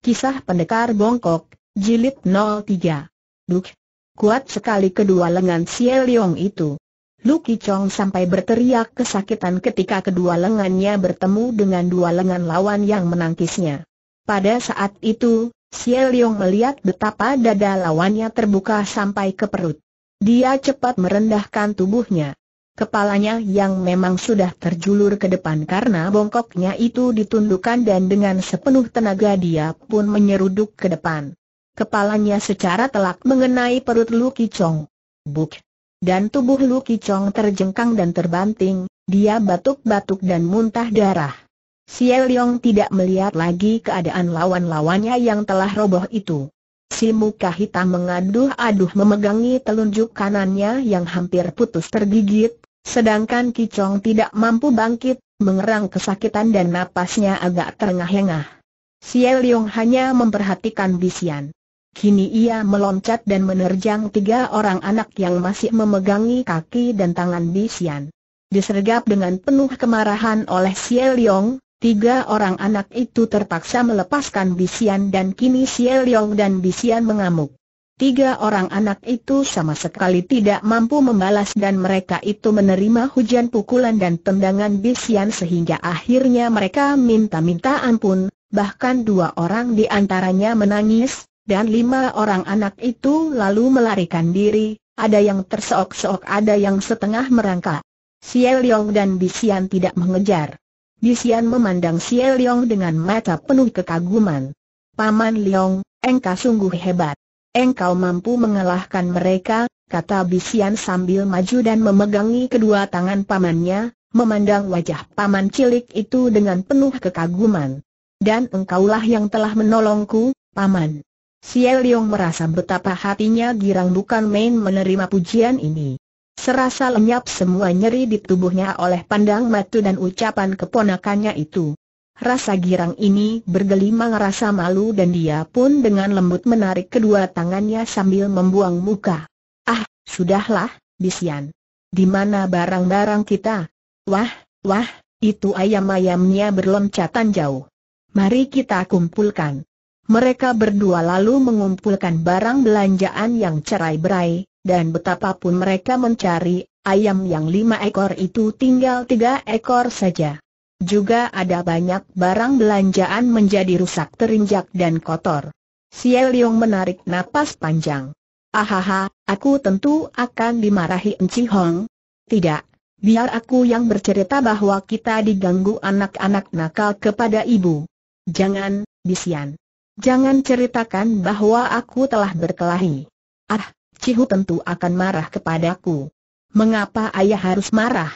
Kisah Pendekar Bongkok, Jilid 03. Duk. Kuat sekali kedua lengan si Leong itu. Lu Chong sampai berteriak kesakitan ketika kedua lengannya bertemu dengan dua lengan lawan yang menangkisnya. Pada saat itu, Xie Leong melihat betapa dada lawannya terbuka sampai ke perut. Dia cepat merendahkan tubuhnya. Kepalanya yang memang sudah terjulur ke depan karena bongkoknya itu ditundukkan dan dengan sepenuh tenaga dia pun menyeruduk ke depan. Kepalanya secara telak mengenai perut Lu Kicong. Buk! Dan tubuh Lu Kicong terjengkang dan terbanting, dia batuk-batuk dan muntah darah. Siel Leong tidak melihat lagi keadaan lawan-lawannya yang telah roboh itu. Si muka hitam mengaduh-aduh memegangi telunjuk kanannya yang hampir putus tergigit, Sedangkan Kicong tidak mampu bangkit, mengerang kesakitan dan napasnya agak terengah-engah. Xie Liong hanya memperhatikan bisian. Kini ia meloncat dan menerjang tiga orang anak yang masih memegangi kaki dan tangan Bisian. Disergap dengan penuh kemarahan oleh Xie Liong, tiga orang anak itu terpaksa melepaskan Bisian dan kini Xie Liong dan Bisian mengamuk. Tiga orang anak itu sama sekali tidak mampu membalas dan mereka itu menerima hujan pukulan dan tendangan bisian sehingga akhirnya mereka minta-minta ampun, bahkan dua orang di antaranya menangis, dan lima orang anak itu lalu melarikan diri, ada yang terseok-seok ada yang setengah merangkak. Siel Yong dan Bisian tidak mengejar. Bisian memandang Siel Yong dengan mata penuh kekaguman. Paman Leong, engkau sungguh hebat. Engkau mampu mengalahkan mereka, kata Bisian sambil maju dan memegangi kedua tangan pamannya, memandang wajah paman cilik itu dengan penuh kekaguman. Dan engkaulah yang telah menolongku, paman. Xie Yong merasa betapa hatinya girang bukan main menerima pujian ini. Serasa lenyap semua nyeri di tubuhnya oleh pandang matu dan ucapan keponakannya itu. Rasa girang ini bergelimang rasa malu dan dia pun dengan lembut menarik kedua tangannya sambil membuang muka. Ah, sudahlah, Bisian. Di mana barang-barang kita? Wah, wah, itu ayam-ayamnya berloncatan jauh. Mari kita kumpulkan. Mereka berdua lalu mengumpulkan barang belanjaan yang cerai-berai, dan betapapun mereka mencari, ayam yang lima ekor itu tinggal tiga ekor saja. Juga ada banyak barang belanjaan menjadi rusak terinjak dan kotor. Siel Yong menarik napas panjang. Ahaha, aku tentu akan dimarahi Enci Hong. Tidak, biar aku yang bercerita bahwa kita diganggu anak-anak nakal kepada ibu. Jangan, Bisian. Jangan ceritakan bahwa aku telah berkelahi. Ah, Cihu tentu akan marah kepadaku. Mengapa ayah harus marah?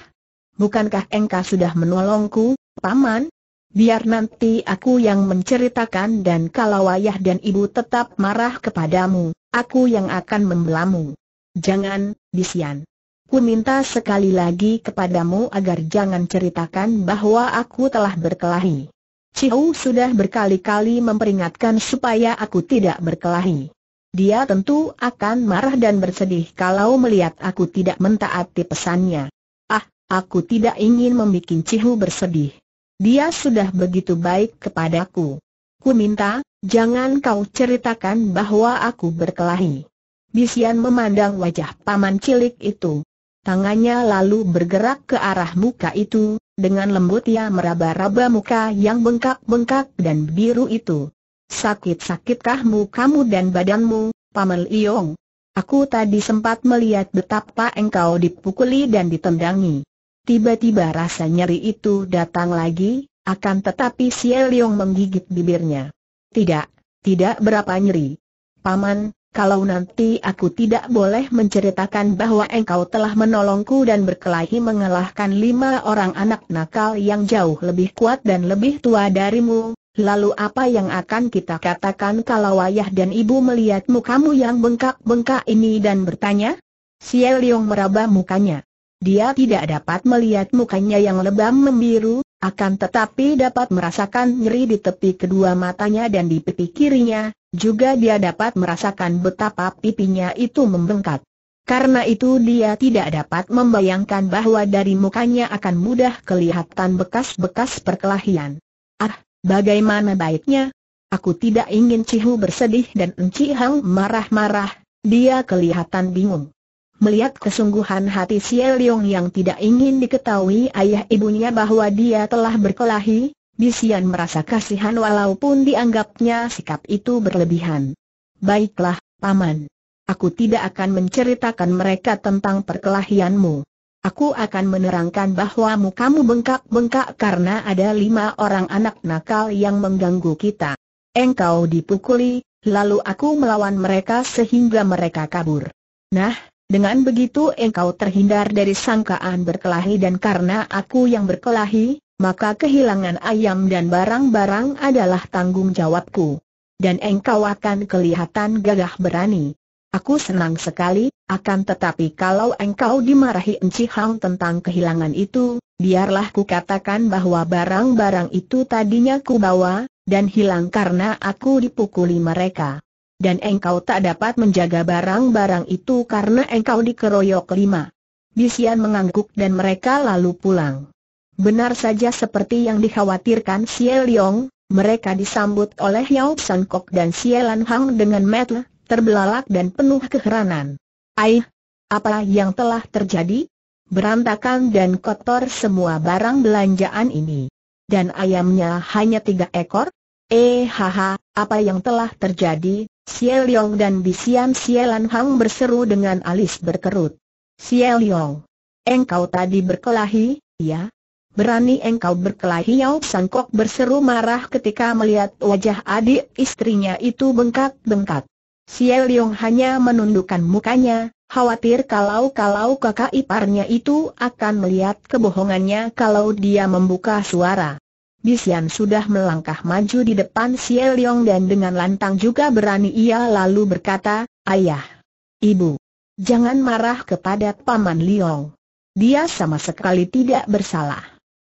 bukankah engkau sudah menolongku, Paman? Biar nanti aku yang menceritakan dan kalau ayah dan ibu tetap marah kepadamu, aku yang akan membelamu. Jangan, Bisian. Ku minta sekali lagi kepadamu agar jangan ceritakan bahwa aku telah berkelahi. Ciu sudah berkali-kali memperingatkan supaya aku tidak berkelahi. Dia tentu akan marah dan bersedih kalau melihat aku tidak mentaati pesannya. Aku tidak ingin membuat Cihu bersedih. Dia sudah begitu baik kepadaku. Ku minta, jangan kau ceritakan bahwa aku berkelahi. Bisian memandang wajah paman cilik itu. Tangannya lalu bergerak ke arah muka itu, dengan lembut ia meraba-raba muka yang bengkak-bengkak dan biru itu. Sakit-sakitkahmu kamu dan badanmu, Paman Liong? Aku tadi sempat melihat betapa engkau dipukuli dan ditendangi. Tiba-tiba rasa nyeri itu datang lagi, akan tetapi si Eliong menggigit bibirnya. Tidak, tidak berapa nyeri. Paman, kalau nanti aku tidak boleh menceritakan bahwa engkau telah menolongku dan berkelahi mengalahkan lima orang anak nakal yang jauh lebih kuat dan lebih tua darimu, Lalu apa yang akan kita katakan kalau ayah dan ibu melihatmu kamu yang bengkak-bengkak ini dan bertanya? Si Eliong meraba mukanya. Dia tidak dapat melihat mukanya yang lebam membiru, akan tetapi dapat merasakan nyeri di tepi kedua matanya dan di pipi kirinya, juga dia dapat merasakan betapa pipinya itu membengkak. Karena itu dia tidak dapat membayangkan bahwa dari mukanya akan mudah kelihatan bekas-bekas perkelahian. Ah, bagaimana baiknya? Aku tidak ingin Cihu bersedih dan Enci Hang marah-marah, dia kelihatan bingung. Melihat kesungguhan hati Xie Yong yang tidak ingin diketahui ayah ibunya bahwa dia telah berkelahi, Bisian merasa kasihan walaupun dianggapnya sikap itu berlebihan. Baiklah, Paman. Aku tidak akan menceritakan mereka tentang perkelahianmu. Aku akan menerangkan bahwa mukamu bengkak-bengkak karena ada lima orang anak nakal yang mengganggu kita. Engkau dipukuli, lalu aku melawan mereka sehingga mereka kabur. Nah, dengan begitu engkau terhindar dari sangkaan berkelahi dan karena aku yang berkelahi, maka kehilangan ayam dan barang-barang adalah tanggung jawabku. Dan engkau akan kelihatan gagah berani. Aku senang sekali, akan tetapi kalau engkau dimarahi Enci Hang tentang kehilangan itu, biarlah ku katakan bahwa barang-barang itu tadinya ku bawa, dan hilang karena aku dipukuli mereka dan engkau tak dapat menjaga barang-barang itu karena engkau dikeroyok lima. Bisian mengangguk dan mereka lalu pulang. Benar saja seperti yang dikhawatirkan Xie Liong, mereka disambut oleh Yao San Kok dan Xie Lan Hang dengan metel, terbelalak dan penuh keheranan. Aih, apa yang telah terjadi? Berantakan dan kotor semua barang belanjaan ini. Dan ayamnya hanya tiga ekor? Eh haha, apa yang telah terjadi? Xie Liong dan Bisiam Xie Lan Hang berseru dengan alis berkerut. Xie Liong, engkau tadi berkelahi, ya? Berani engkau berkelahi Yao Sangkok berseru marah ketika melihat wajah adik istrinya itu bengkak-bengkak. Xie Liong hanya menundukkan mukanya, khawatir kalau-kalau kakak iparnya itu akan melihat kebohongannya kalau dia membuka suara. Bisian sudah melangkah maju di depan Xie Liong dan dengan lantang juga berani ia lalu berkata, Ayah, Ibu, jangan marah kepada Paman Liong. Dia sama sekali tidak bersalah.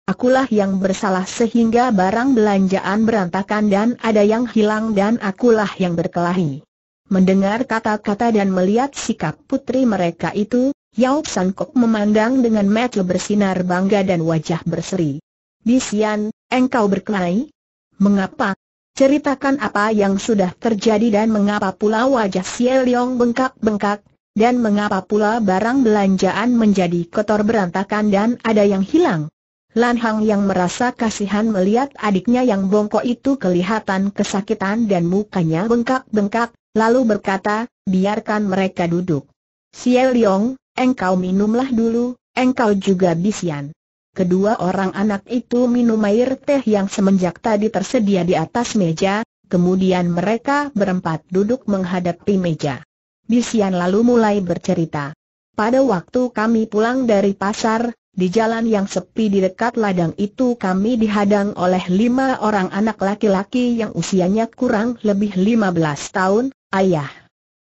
Akulah yang bersalah sehingga barang belanjaan berantakan dan ada yang hilang dan akulah yang berkelahi. Mendengar kata-kata dan melihat sikap putri mereka itu, Yao San memandang dengan mata bersinar bangga dan wajah berseri. Bisian, Engkau berkelahi? Mengapa? Ceritakan apa yang sudah terjadi dan mengapa pula wajah Xie Yong bengkak-bengkak, dan mengapa pula barang belanjaan menjadi kotor berantakan dan ada yang hilang. Lan Hang yang merasa kasihan melihat adiknya yang bongkok itu kelihatan kesakitan dan mukanya bengkak-bengkak, lalu berkata, biarkan mereka duduk. Xie Yong, engkau minumlah dulu, engkau juga bisian. Kedua orang anak itu minum air teh yang semenjak tadi tersedia di atas meja, kemudian mereka berempat duduk menghadapi meja. Bisian lalu mulai bercerita. Pada waktu kami pulang dari pasar, di jalan yang sepi di dekat ladang itu kami dihadang oleh lima orang anak laki-laki yang usianya kurang lebih lima belas tahun, ayah.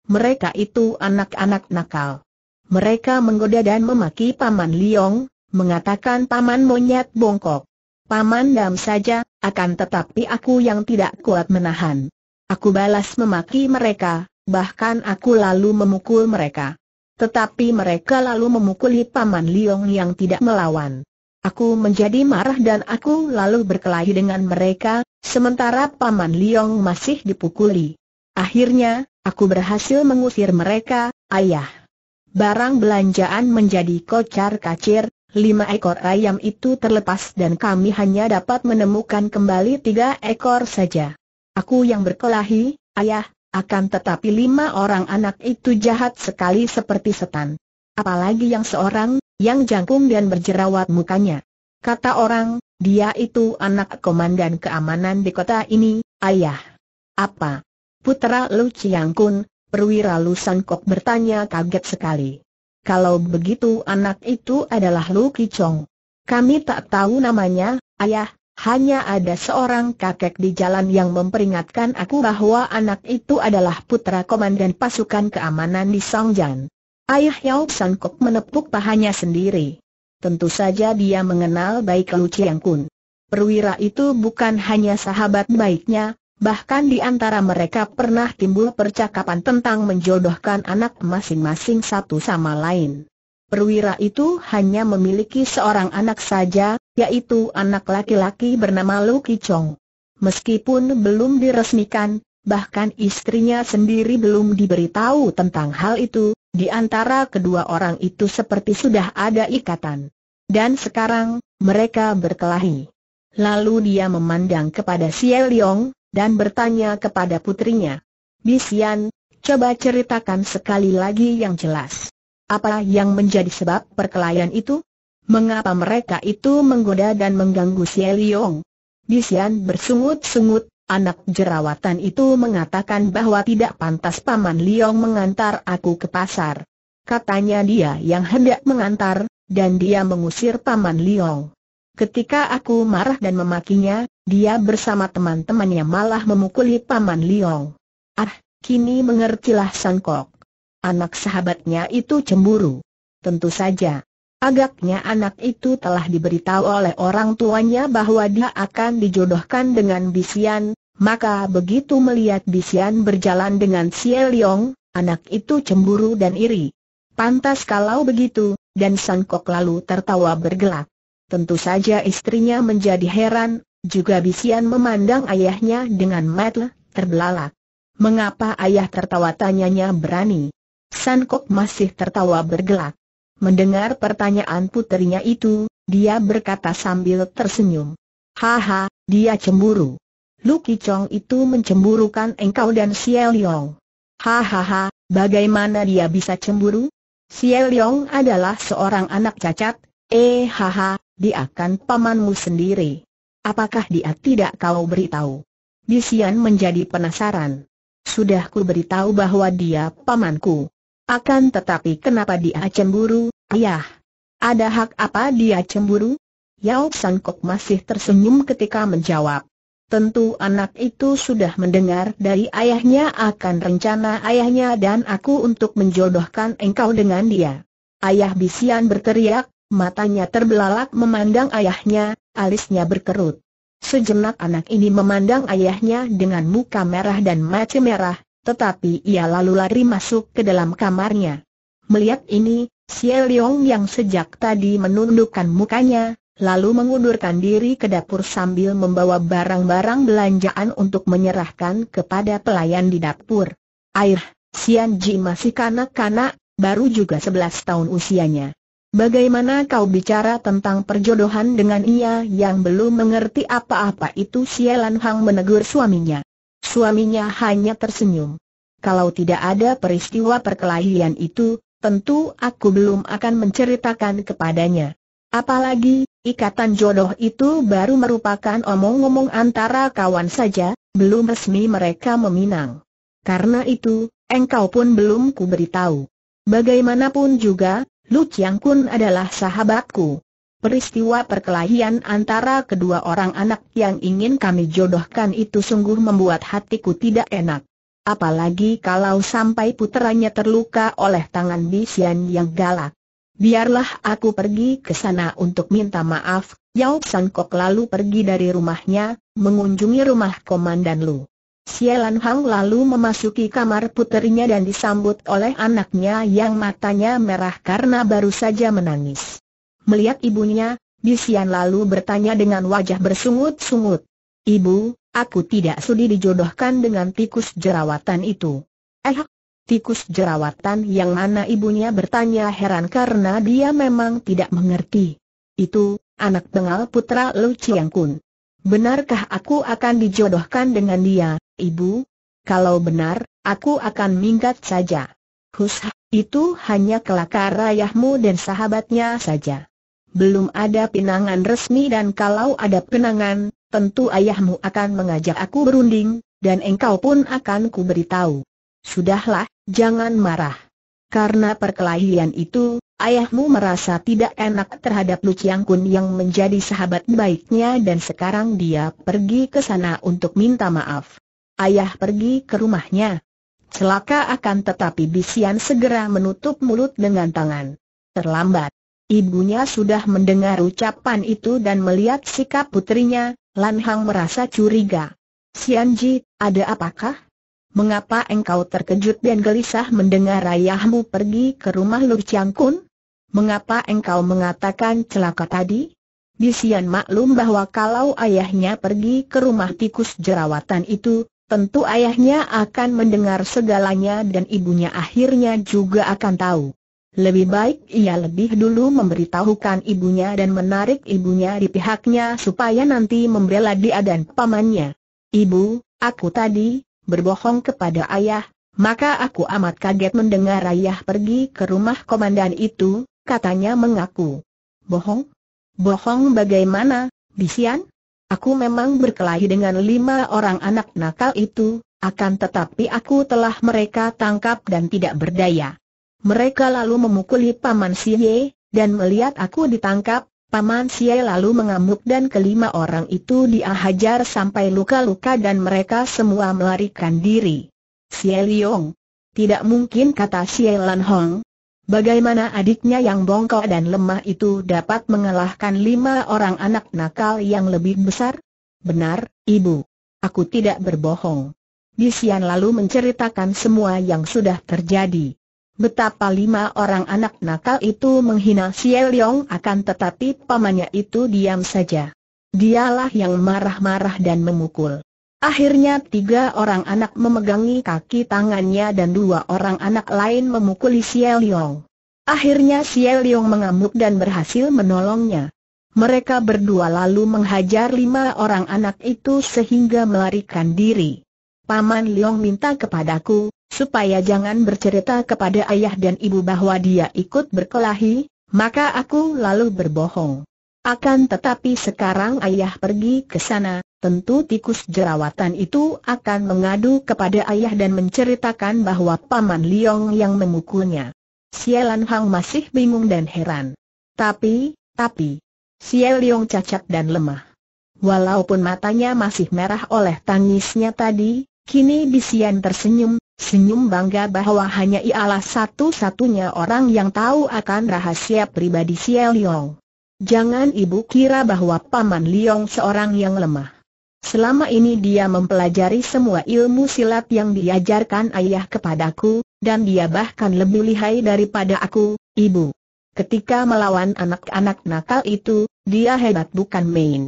Mereka itu anak-anak nakal. Mereka menggoda dan memaki Paman Liong, mengatakan paman monyet bongkok. Paman dam saja, akan tetapi aku yang tidak kuat menahan. Aku balas memaki mereka, bahkan aku lalu memukul mereka. Tetapi mereka lalu memukuli paman Liong yang tidak melawan. Aku menjadi marah dan aku lalu berkelahi dengan mereka, sementara paman Liong masih dipukuli. Akhirnya, aku berhasil mengusir mereka, ayah. Barang belanjaan menjadi kocar kacir, lima ekor ayam itu terlepas dan kami hanya dapat menemukan kembali tiga ekor saja. Aku yang berkelahi, ayah, akan tetapi lima orang anak itu jahat sekali seperti setan. Apalagi yang seorang, yang jangkung dan berjerawat mukanya. Kata orang, dia itu anak komandan keamanan di kota ini, ayah. Apa? Putra Lu Chiang Kun, perwira Lu Sangkok bertanya kaget sekali. Kalau begitu anak itu adalah Lu Kicong. Kami tak tahu namanya, ayah, hanya ada seorang kakek di jalan yang memperingatkan aku bahwa anak itu adalah putra komandan pasukan keamanan di Songjan. Ayah Yao San menepuk pahanya sendiri. Tentu saja dia mengenal baik Lu Chiang Kun. Perwira itu bukan hanya sahabat baiknya, Bahkan di antara mereka pernah timbul percakapan tentang menjodohkan anak masing-masing satu sama lain. Perwira itu hanya memiliki seorang anak saja, yaitu anak laki-laki bernama Lu Kichong. Meskipun belum diresmikan, bahkan istrinya sendiri belum diberitahu tentang hal itu, di antara kedua orang itu seperti sudah ada ikatan. Dan sekarang, mereka berkelahi. Lalu dia memandang kepada Xie Liong, dan bertanya kepada putrinya. Bisian, coba ceritakan sekali lagi yang jelas. Apa yang menjadi sebab perkelahian itu? Mengapa mereka itu menggoda dan mengganggu si Eliong? Bisian bersungut-sungut, anak jerawatan itu mengatakan bahwa tidak pantas Paman Liong mengantar aku ke pasar. Katanya dia yang hendak mengantar, dan dia mengusir Paman Liong. Ketika aku marah dan memakinya, dia bersama teman-temannya malah memukuli Paman Liong. Ah, kini mengertilah Sangkok. Anak sahabatnya itu cemburu. Tentu saja. Agaknya anak itu telah diberitahu oleh orang tuanya bahwa dia akan dijodohkan dengan Bisian, maka begitu melihat Bisian berjalan dengan Xie Liong, anak itu cemburu dan iri. Pantas kalau begitu, dan Sangkok lalu tertawa bergelak. Tentu saja istrinya menjadi heran, juga Bisian memandang ayahnya dengan mata terbelalak. Mengapa ayah tertawa tanyanya berani? Sankok masih tertawa bergelak. Mendengar pertanyaan putrinya itu, dia berkata sambil tersenyum. Haha, dia cemburu. Lu Kicong itu mencemburukan engkau dan Xiao Yong. Hahaha, bagaimana dia bisa cemburu? Xiao Yong adalah seorang anak cacat, eh haha, dia akan pamanmu sendiri. Apakah dia tidak kau beritahu? Bisian menjadi penasaran. Sudah ku beritahu bahwa dia pamanku. Akan tetapi kenapa dia cemburu, ayah? Ada hak apa dia cemburu? Yao Sangkok masih tersenyum ketika menjawab. Tentu anak itu sudah mendengar dari ayahnya akan rencana ayahnya dan aku untuk menjodohkan engkau dengan dia. Ayah Bisian berteriak, matanya terbelalak memandang ayahnya, alisnya berkerut. Sejenak anak ini memandang ayahnya dengan muka merah dan mata merah, tetapi ia lalu lari masuk ke dalam kamarnya. Melihat ini, Xie Liong yang sejak tadi menundukkan mukanya, lalu mengundurkan diri ke dapur sambil membawa barang-barang belanjaan untuk menyerahkan kepada pelayan di dapur. Air, Xian Ji masih kanak-kanak, baru juga 11 tahun usianya. Bagaimana kau bicara tentang perjodohan dengan ia yang belum mengerti apa-apa itu Sialan Hang menegur suaminya. Suaminya hanya tersenyum. Kalau tidak ada peristiwa perkelahian itu, tentu aku belum akan menceritakan kepadanya. Apalagi, ikatan jodoh itu baru merupakan omong-omong antara kawan saja, belum resmi mereka meminang. Karena itu, engkau pun belum kuberitahu. Bagaimanapun juga, Lu Chiang Kun adalah sahabatku. Peristiwa perkelahian antara kedua orang anak yang ingin kami jodohkan itu sungguh membuat hatiku tidak enak. Apalagi kalau sampai puteranya terluka oleh tangan Bisian yang galak. Biarlah aku pergi ke sana untuk minta maaf. Yao Sangkok lalu pergi dari rumahnya, mengunjungi rumah komandan Lu. Sialan Hang lalu memasuki kamar puterinya dan disambut oleh anaknya yang matanya merah karena baru saja menangis. Melihat ibunya, Bisian lalu bertanya dengan wajah bersungut-sungut. Ibu, aku tidak sudi dijodohkan dengan tikus jerawatan itu. Eh, tikus jerawatan yang mana ibunya bertanya heran karena dia memang tidak mengerti. Itu, anak bengal putra Lu Chiang Kun. Benarkah aku akan dijodohkan dengan dia? Ibu, kalau benar, aku akan minggat saja. Hus, itu hanya kelakar ayahmu dan sahabatnya saja. Belum ada pinangan resmi dan kalau ada pinangan, tentu ayahmu akan mengajak aku berunding, dan engkau pun akan kuberitahu. Sudahlah, jangan marah. Karena perkelahian itu, ayahmu merasa tidak enak terhadap Lu Kun yang menjadi sahabat baiknya dan sekarang dia pergi ke sana untuk minta maaf ayah pergi ke rumahnya. Celaka akan tetapi Bisian segera menutup mulut dengan tangan. Terlambat. Ibunya sudah mendengar ucapan itu dan melihat sikap putrinya, Lan Hang merasa curiga. Sianji, ada apakah? Mengapa engkau terkejut dan gelisah mendengar ayahmu pergi ke rumah Lu Chiang Kun? Mengapa engkau mengatakan celaka tadi? Bisian maklum bahwa kalau ayahnya pergi ke rumah tikus jerawatan itu, tentu ayahnya akan mendengar segalanya dan ibunya akhirnya juga akan tahu. Lebih baik ia lebih dulu memberitahukan ibunya dan menarik ibunya di pihaknya supaya nanti membela dia dan pamannya. Ibu, aku tadi, berbohong kepada ayah, maka aku amat kaget mendengar ayah pergi ke rumah komandan itu, katanya mengaku. Bohong? Bohong bagaimana, Bisian? Aku memang berkelahi dengan lima orang anak nakal itu, akan tetapi aku telah mereka tangkap dan tidak berdaya. Mereka lalu memukuli Paman Siye, dan melihat aku ditangkap, Paman Siye lalu mengamuk dan kelima orang itu dihajar sampai luka-luka dan mereka semua melarikan diri. Siye Liong. Tidak mungkin kata Siye Lan Hong, Bagaimana adiknya yang bongkok dan lemah itu dapat mengalahkan lima orang anak nakal yang lebih besar? Benar, Ibu. Aku tidak berbohong. Disian lalu menceritakan semua yang sudah terjadi. Betapa lima orang anak nakal itu menghina Xie Leong akan tetapi pamannya itu diam saja. Dialah yang marah-marah dan memukul. Akhirnya tiga orang anak memegangi kaki tangannya dan dua orang anak lain memukuli Xie Liong. Akhirnya Xie Liong mengamuk dan berhasil menolongnya. Mereka berdua lalu menghajar lima orang anak itu sehingga melarikan diri. Paman Liong minta kepadaku, supaya jangan bercerita kepada ayah dan ibu bahwa dia ikut berkelahi, maka aku lalu berbohong. Akan tetapi sekarang ayah pergi ke sana, tentu tikus jerawatan itu akan mengadu kepada ayah dan menceritakan bahwa Paman Liong yang memukulnya. Sialan Hang masih bingung dan heran. Tapi, tapi, Sial Liong cacat dan lemah. Walaupun matanya masih merah oleh tangisnya tadi, kini Bisian tersenyum, senyum bangga bahwa hanya ialah satu-satunya orang yang tahu akan rahasia pribadi Sial Liong. Jangan ibu kira bahwa Paman Liong seorang yang lemah. Selama ini dia mempelajari semua ilmu silat yang diajarkan ayah kepadaku, dan dia bahkan lebih lihai daripada aku, ibu. Ketika melawan anak-anak nakal itu, dia hebat bukan main.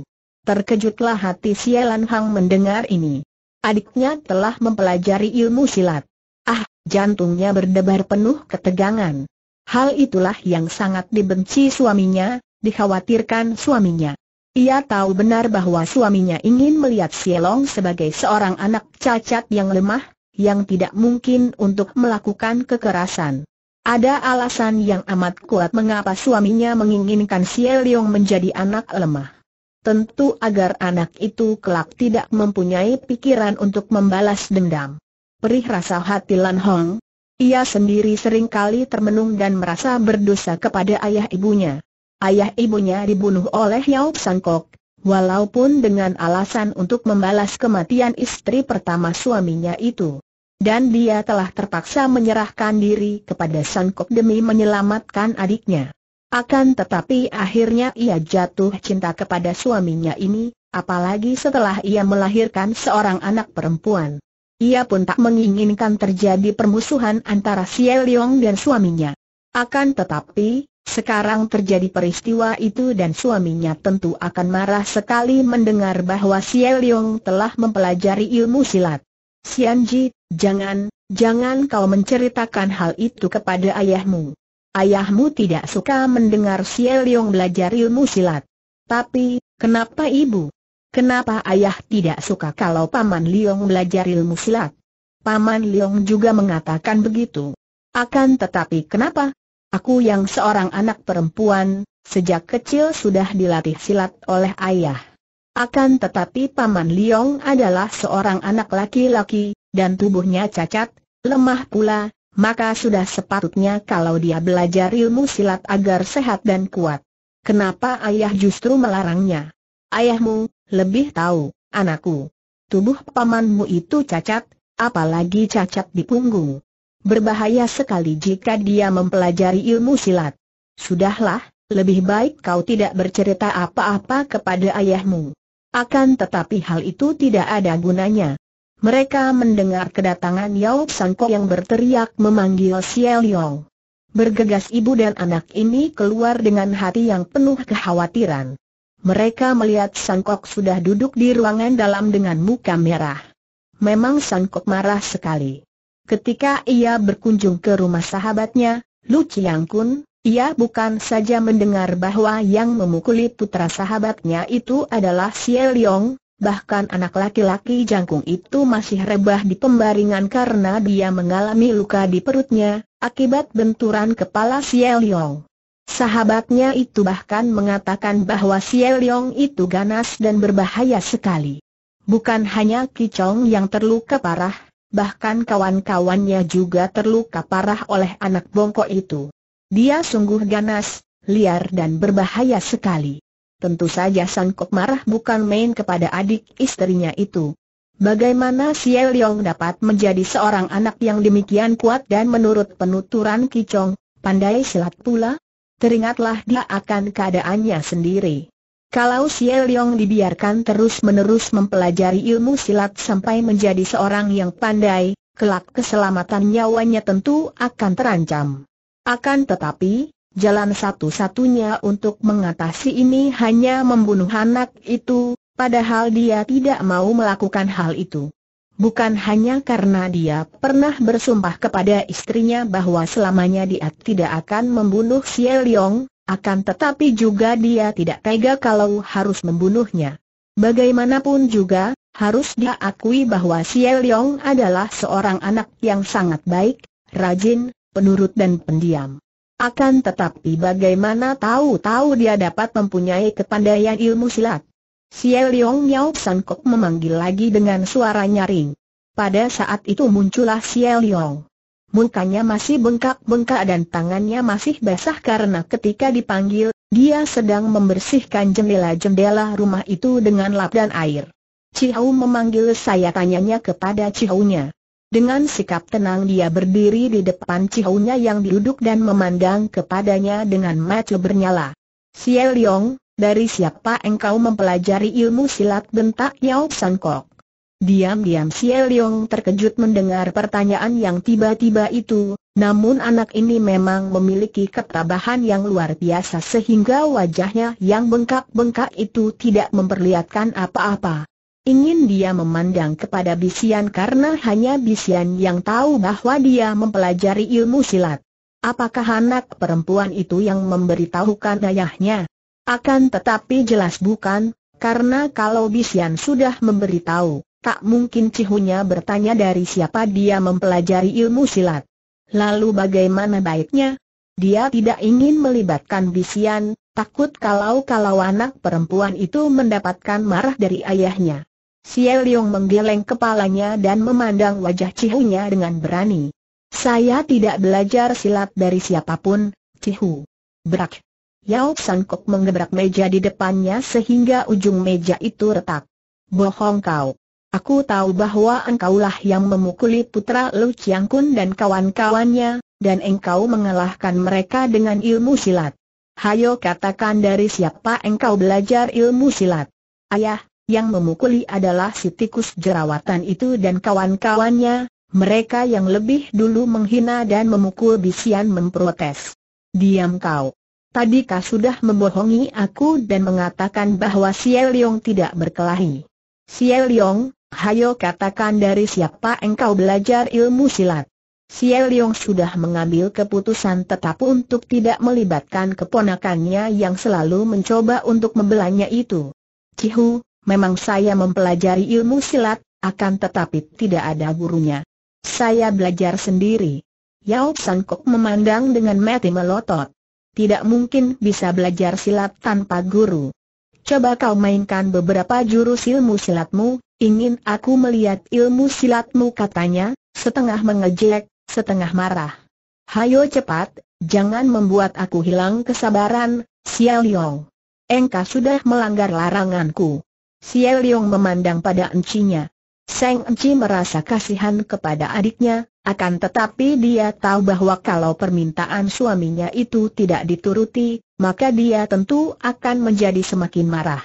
Terkejutlah hati Sielan Hang mendengar ini. Adiknya telah mempelajari ilmu silat. Ah, jantungnya berdebar penuh ketegangan. Hal itulah yang sangat dibenci suaminya, dikhawatirkan suaminya. Ia tahu benar bahwa suaminya ingin melihat Sielong sebagai seorang anak cacat yang lemah, yang tidak mungkin untuk melakukan kekerasan. Ada alasan yang amat kuat mengapa suaminya menginginkan Sielong menjadi anak lemah. Tentu agar anak itu kelak tidak mempunyai pikiran untuk membalas dendam. Perih rasa hati Lan Hong. Ia sendiri seringkali termenung dan merasa berdosa kepada ayah ibunya ayah ibunya dibunuh oleh Yao Sangkok, walaupun dengan alasan untuk membalas kematian istri pertama suaminya itu. Dan dia telah terpaksa menyerahkan diri kepada Sangkok demi menyelamatkan adiknya. Akan tetapi akhirnya ia jatuh cinta kepada suaminya ini, apalagi setelah ia melahirkan seorang anak perempuan. Ia pun tak menginginkan terjadi permusuhan antara Xie Liang dan suaminya. Akan tetapi, sekarang terjadi peristiwa itu dan suaminya tentu akan marah sekali mendengar bahwa Xie Yong telah mempelajari ilmu silat. Ji, jangan, jangan kau menceritakan hal itu kepada ayahmu. Ayahmu tidak suka mendengar Xie Yong belajar ilmu silat. Tapi, kenapa ibu? Kenapa ayah tidak suka kalau Paman Leong belajar ilmu silat? Paman Leong juga mengatakan begitu. Akan tetapi kenapa? Aku yang seorang anak perempuan, sejak kecil sudah dilatih silat oleh ayah. Akan tetapi Paman Liong adalah seorang anak laki-laki, dan tubuhnya cacat, lemah pula, maka sudah sepatutnya kalau dia belajar ilmu silat agar sehat dan kuat. Kenapa ayah justru melarangnya? Ayahmu, lebih tahu, anakku. Tubuh pamanmu itu cacat, apalagi cacat di punggung. Berbahaya sekali jika dia mempelajari ilmu silat. Sudahlah, lebih baik kau tidak bercerita apa-apa kepada ayahmu. Akan tetapi hal itu tidak ada gunanya. Mereka mendengar kedatangan Yao Sangkok yang berteriak memanggil Xiao Yong. Bergegas ibu dan anak ini keluar dengan hati yang penuh kekhawatiran. Mereka melihat Sangkok sudah duduk di ruangan dalam dengan muka merah. Memang Sangkok marah sekali ketika ia berkunjung ke rumah sahabatnya, Lu Chiang Kun, ia bukan saja mendengar bahwa yang memukuli putra sahabatnya itu adalah Xie Liong, bahkan anak laki-laki jangkung itu masih rebah di pembaringan karena dia mengalami luka di perutnya, akibat benturan kepala Xie Liong. Sahabatnya itu bahkan mengatakan bahwa Xie Liong itu ganas dan berbahaya sekali. Bukan hanya Kicong yang terluka parah, bahkan kawan-kawannya juga terluka parah oleh anak bongkok itu. Dia sungguh ganas, liar dan berbahaya sekali. Tentu saja Sangkok marah bukan main kepada adik istrinya itu. Bagaimana Xie Liong dapat menjadi seorang anak yang demikian kuat dan menurut penuturan Kicong, pandai silat pula? Teringatlah dia akan keadaannya sendiri. Kalau Xie Yong dibiarkan terus-menerus mempelajari ilmu silat sampai menjadi seorang yang pandai, kelak keselamatan nyawanya tentu akan terancam. Akan tetapi, jalan satu-satunya untuk mengatasi ini hanya membunuh anak itu, padahal dia tidak mau melakukan hal itu. Bukan hanya karena dia pernah bersumpah kepada istrinya bahwa selamanya dia tidak akan membunuh Xie Yong. Akan tetapi juga dia tidak tega kalau harus membunuhnya. Bagaimanapun juga, harus dia akui bahwa Xie Leong adalah seorang anak yang sangat baik, rajin, penurut dan pendiam. Akan tetapi bagaimana tahu-tahu dia dapat mempunyai kepandaian ilmu silat. Xie Leong Yao San memanggil lagi dengan suara nyaring. Pada saat itu muncullah Xie Leong mukanya masih bengkak-bengkak dan tangannya masih basah karena ketika dipanggil, dia sedang membersihkan jendela-jendela rumah itu dengan lap dan air. Cihau memanggil saya tanyanya kepada Cihaunya. Dengan sikap tenang dia berdiri di depan Cihaunya yang duduk dan memandang kepadanya dengan mata bernyala. Siel Yong, dari siapa engkau mempelajari ilmu silat bentak Yao San Diam-diam si Eliong terkejut mendengar pertanyaan yang tiba-tiba itu, namun anak ini memang memiliki ketabahan yang luar biasa sehingga wajahnya yang bengkak-bengkak itu tidak memperlihatkan apa-apa. Ingin dia memandang kepada Bisian karena hanya Bisian yang tahu bahwa dia mempelajari ilmu silat. Apakah anak perempuan itu yang memberitahukan ayahnya? Akan tetapi jelas bukan, karena kalau Bisian sudah memberitahu, Tak mungkin Cihunya bertanya dari siapa dia mempelajari ilmu silat. Lalu bagaimana baiknya? Dia tidak ingin melibatkan bisian, takut kalau-kalau anak perempuan itu mendapatkan marah dari ayahnya. Xie Leong menggeleng kepalanya dan memandang wajah Cihunya dengan berani. Saya tidak belajar silat dari siapapun, Cihu. Berak. Yao Sangkok menggebrak meja di depannya sehingga ujung meja itu retak. Bohong kau. Aku tahu bahwa engkaulah yang memukuli putra Lu Chiang Kun dan kawan-kawannya, dan engkau mengalahkan mereka dengan ilmu silat. Hayo katakan dari siapa engkau belajar ilmu silat. Ayah, yang memukuli adalah si tikus jerawatan itu dan kawan-kawannya, mereka yang lebih dulu menghina dan memukul bisian memprotes. Diam kau. Tadi sudah membohongi aku dan mengatakan bahwa Xie Liong tidak berkelahi. Xie Liong, Hayo katakan dari siapa engkau belajar ilmu silat. Xie Leong sudah mengambil keputusan tetap untuk tidak melibatkan keponakannya yang selalu mencoba untuk membelanya itu. Cihu, memang saya mempelajari ilmu silat, akan tetapi tidak ada gurunya. Saya belajar sendiri. Yao Sangkok memandang dengan mati melotot. Tidak mungkin bisa belajar silat tanpa guru. Coba kau mainkan beberapa jurus ilmu silatmu, Ingin aku melihat ilmu silatmu katanya, setengah mengejek, setengah marah. Hayo cepat, jangan membuat aku hilang kesabaran, Xiao Liong. Engkau sudah melanggar laranganku. Xiao Liong memandang pada encinya. Seng Enci merasa kasihan kepada adiknya, akan tetapi dia tahu bahwa kalau permintaan suaminya itu tidak dituruti, maka dia tentu akan menjadi semakin marah.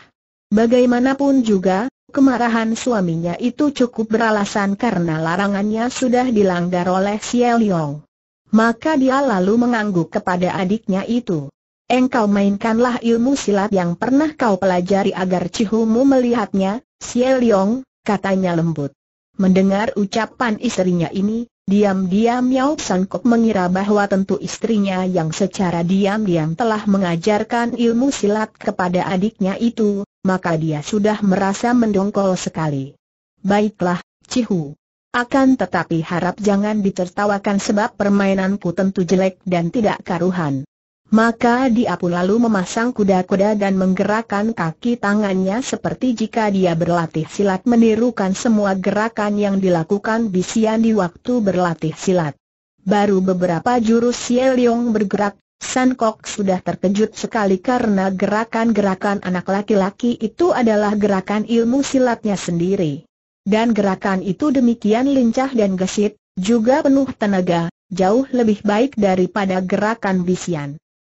Bagaimanapun juga, Kemarahan suaminya itu cukup beralasan karena larangannya sudah dilanggar oleh Xiao Long. Maka dia lalu mengangguk kepada adiknya itu. Engkau mainkanlah ilmu silat yang pernah kau pelajari agar Cihumu melihatnya, Xie Liong, katanya lembut. Mendengar ucapan istrinya ini, Diam-diam Yau Sangkok mengira bahwa tentu istrinya yang secara diam-diam telah mengajarkan ilmu silat kepada adiknya itu, maka dia sudah merasa mendongkol sekali. Baiklah, Cihu. Akan tetapi harap jangan ditertawakan sebab permainanku tentu jelek dan tidak karuhan. Maka dia pun lalu memasang kuda-kuda dan menggerakkan kaki tangannya seperti jika dia berlatih silat menirukan semua gerakan yang dilakukan Bisian di waktu berlatih silat. Baru beberapa jurus Xie Yong bergerak, San Kok sudah terkejut sekali karena gerakan-gerakan anak laki-laki itu adalah gerakan ilmu silatnya sendiri. Dan gerakan itu demikian lincah dan gesit, juga penuh tenaga, jauh lebih baik daripada gerakan Bisian.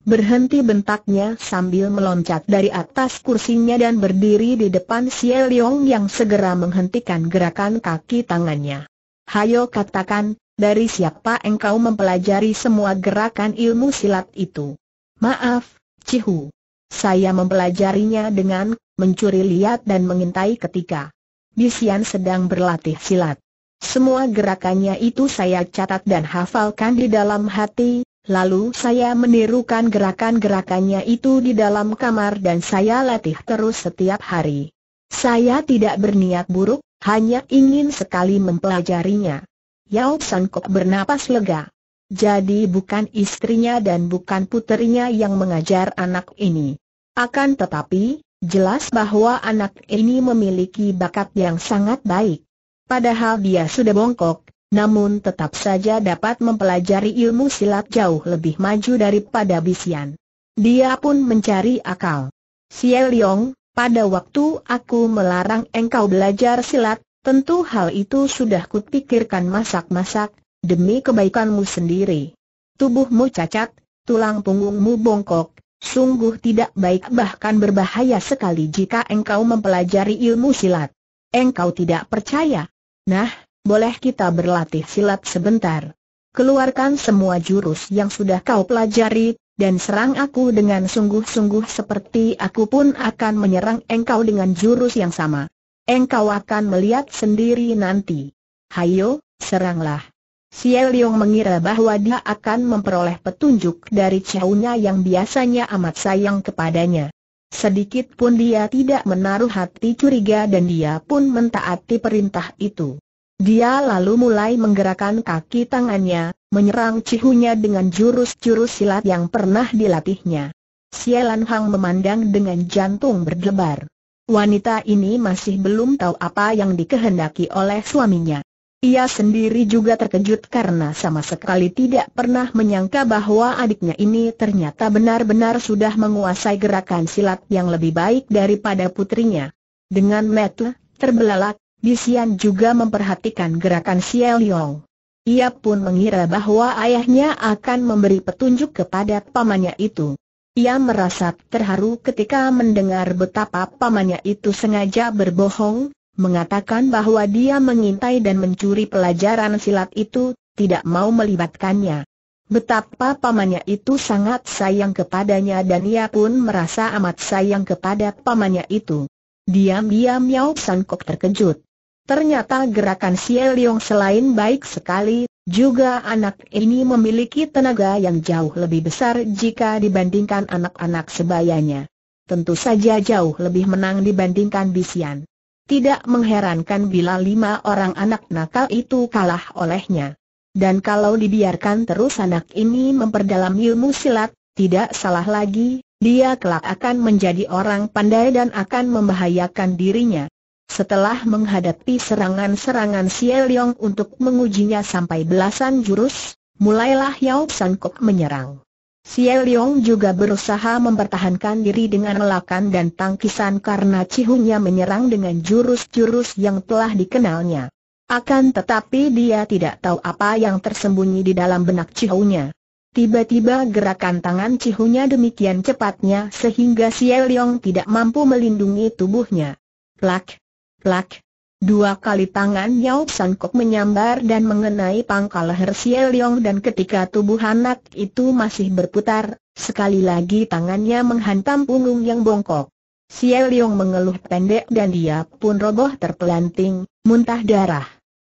Berhenti bentaknya sambil meloncat dari atas kursinya dan berdiri di depan Xie Leong yang segera menghentikan gerakan kaki tangannya. Hayo katakan, dari siapa engkau mempelajari semua gerakan ilmu silat itu? Maaf, Cihu. Saya mempelajarinya dengan mencuri lihat dan mengintai ketika Bisian sedang berlatih silat. Semua gerakannya itu saya catat dan hafalkan di dalam hati, Lalu saya menirukan gerakan-gerakannya itu di dalam kamar dan saya latih terus setiap hari. Saya tidak berniat buruk, hanya ingin sekali mempelajarinya. Yao San bernapas lega. Jadi bukan istrinya dan bukan puterinya yang mengajar anak ini. Akan tetapi, jelas bahwa anak ini memiliki bakat yang sangat baik. Padahal dia sudah bongkok, namun tetap saja dapat mempelajari ilmu silat jauh lebih maju daripada Bisian. Dia pun mencari akal. Xie Liong, pada waktu aku melarang engkau belajar silat, tentu hal itu sudah kupikirkan masak-masak, demi kebaikanmu sendiri. Tubuhmu cacat, tulang punggungmu bongkok, sungguh tidak baik bahkan berbahaya sekali jika engkau mempelajari ilmu silat. Engkau tidak percaya? Nah, boleh kita berlatih silat sebentar. Keluarkan semua jurus yang sudah kau pelajari, dan serang aku dengan sungguh-sungguh seperti aku pun akan menyerang engkau dengan jurus yang sama. Engkau akan melihat sendiri nanti. Hayo, seranglah. Xie Liong mengira bahwa dia akan memperoleh petunjuk dari Chaunya yang biasanya amat sayang kepadanya. Sedikit pun dia tidak menaruh hati curiga dan dia pun mentaati perintah itu. Dia lalu mulai menggerakkan kaki tangannya, menyerang cihunya dengan jurus-jurus silat yang pernah dilatihnya. Sialan Hang memandang dengan jantung berdebar. Wanita ini masih belum tahu apa yang dikehendaki oleh suaminya. Ia sendiri juga terkejut karena sama sekali tidak pernah menyangka bahwa adiknya ini ternyata benar-benar sudah menguasai gerakan silat yang lebih baik daripada putrinya. Dengan metle, terbelalak, Bisian juga memperhatikan gerakan Xie Liong. Ia pun mengira bahwa ayahnya akan memberi petunjuk kepada pamannya itu. Ia merasa terharu ketika mendengar betapa pamannya itu sengaja berbohong, mengatakan bahwa dia mengintai dan mencuri pelajaran silat itu, tidak mau melibatkannya. Betapa pamannya itu sangat sayang kepadanya dan ia pun merasa amat sayang kepada pamannya itu. Diam-diam Miao San terkejut. Ternyata gerakan Xie Leong selain baik sekali, juga anak ini memiliki tenaga yang jauh lebih besar jika dibandingkan anak-anak sebayanya. Tentu saja jauh lebih menang dibandingkan Bisian. Tidak mengherankan bila lima orang anak nakal itu kalah olehnya. Dan kalau dibiarkan terus anak ini memperdalam ilmu silat, tidak salah lagi, dia kelak akan menjadi orang pandai dan akan membahayakan dirinya. Setelah menghadapi serangan-serangan Siel Yong untuk mengujinya sampai belasan jurus, mulailah Yao San Kok menyerang. Siel Yong juga berusaha mempertahankan diri dengan lelakan dan tangkisan karena cihunya menyerang dengan jurus-jurus yang telah dikenalnya. Akan tetapi dia tidak tahu apa yang tersembunyi di dalam benak cihunya. Tiba-tiba gerakan tangan cihunya demikian cepatnya sehingga Siel Yong tidak mampu melindungi tubuhnya. Plak! Plak. Dua kali tangan Yao San menyambar dan mengenai pangkal leher Xie Leong dan ketika tubuh anak itu masih berputar, sekali lagi tangannya menghantam punggung yang bongkok. Xie Leong mengeluh pendek dan dia pun roboh terpelanting, muntah darah.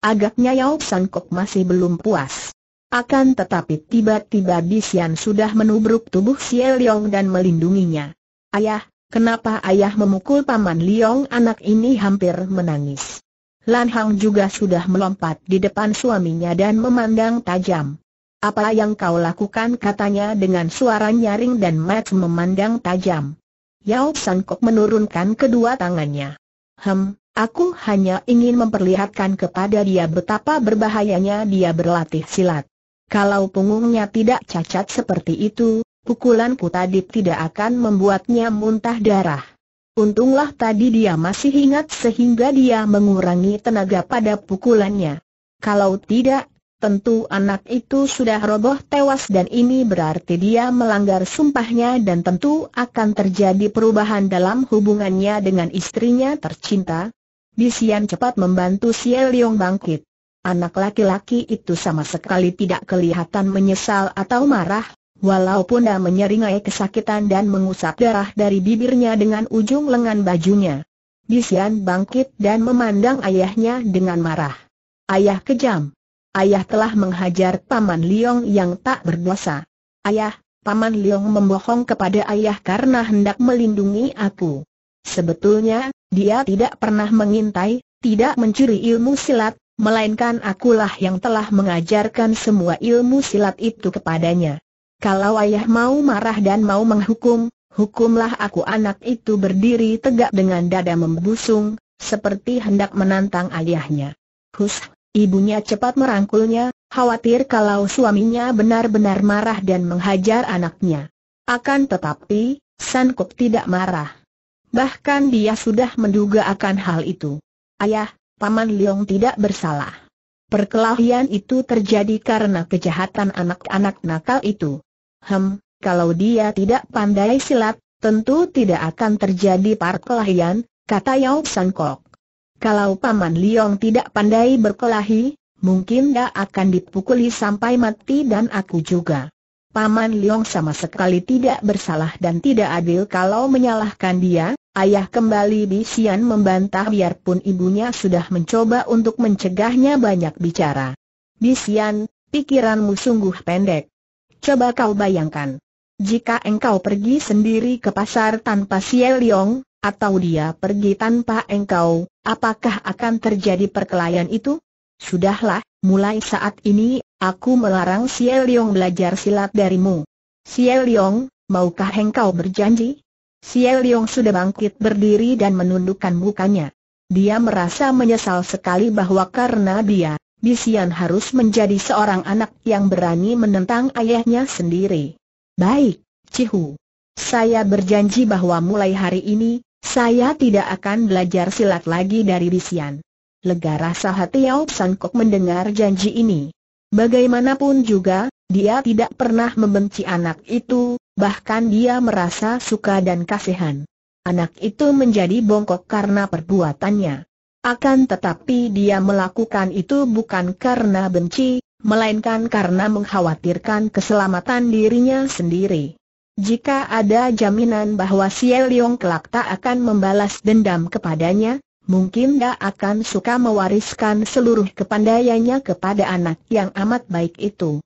Agaknya Yao Sangkok masih belum puas. Akan tetapi tiba-tiba Bisian sudah menubruk tubuh Xie Leong dan melindunginya. Ayah, Kenapa ayah memukul paman Liong anak ini hampir menangis. Lan Hang juga sudah melompat di depan suaminya dan memandang tajam. Apa yang kau lakukan katanya dengan suara nyaring dan Matt memandang tajam. Yao Sangkok menurunkan kedua tangannya. Hem, aku hanya ingin memperlihatkan kepada dia betapa berbahayanya dia berlatih silat. Kalau punggungnya tidak cacat seperti itu, pukulanku tadi tidak akan membuatnya muntah darah. Untunglah tadi dia masih ingat sehingga dia mengurangi tenaga pada pukulannya. Kalau tidak, tentu anak itu sudah roboh tewas dan ini berarti dia melanggar sumpahnya dan tentu akan terjadi perubahan dalam hubungannya dengan istrinya tercinta. Bisian cepat membantu Xie Leong bangkit. Anak laki-laki itu sama sekali tidak kelihatan menyesal atau marah, Walaupun dia menyeringai kesakitan dan mengusap darah dari bibirnya dengan ujung lengan bajunya. Bisian bangkit dan memandang ayahnya dengan marah. Ayah kejam. Ayah telah menghajar Paman Liong yang tak berdosa. Ayah, Paman Liong membohong kepada ayah karena hendak melindungi aku. Sebetulnya, dia tidak pernah mengintai, tidak mencuri ilmu silat, melainkan akulah yang telah mengajarkan semua ilmu silat itu kepadanya. Kalau ayah mau marah dan mau menghukum, hukumlah aku anak itu berdiri tegak dengan dada membusung, seperti hendak menantang ayahnya. Hus, ibunya cepat merangkulnya, khawatir kalau suaminya benar-benar marah dan menghajar anaknya. Akan tetapi, San tidak marah. Bahkan dia sudah menduga akan hal itu. Ayah, Paman Leong tidak bersalah. Perkelahian itu terjadi karena kejahatan anak-anak nakal itu. Hem, kalau dia tidak pandai silat, tentu tidak akan terjadi perkelahian, kata Yao Sangkok. Kalau Paman Liong tidak pandai berkelahi, mungkin dia akan dipukuli sampai mati dan aku juga. Paman Liong sama sekali tidak bersalah dan tidak adil kalau menyalahkan dia, ayah kembali Bisian membantah biarpun ibunya sudah mencoba untuk mencegahnya banyak bicara. Bisian, pikiranmu sungguh pendek. Coba kau bayangkan. Jika engkau pergi sendiri ke pasar tanpa Xie atau dia pergi tanpa engkau, apakah akan terjadi perkelahian itu? Sudahlah, mulai saat ini, aku melarang Xie belajar silat darimu. Xie maukah engkau berjanji? Xie sudah bangkit berdiri dan menundukkan mukanya. Dia merasa menyesal sekali bahwa karena dia, Bisian harus menjadi seorang anak yang berani menentang ayahnya sendiri. Baik, Cihu. Saya berjanji bahwa mulai hari ini, saya tidak akan belajar silat lagi dari Bisian. Lega rasa hati Yao Sangkok mendengar janji ini. Bagaimanapun juga, dia tidak pernah membenci anak itu, bahkan dia merasa suka dan kasihan. Anak itu menjadi bongkok karena perbuatannya. Akan tetapi dia melakukan itu bukan karena benci, melainkan karena mengkhawatirkan keselamatan dirinya sendiri. Jika ada jaminan bahwa Xie Liong kelak tak akan membalas dendam kepadanya, mungkin dia akan suka mewariskan seluruh kepandaiannya kepada anak yang amat baik itu.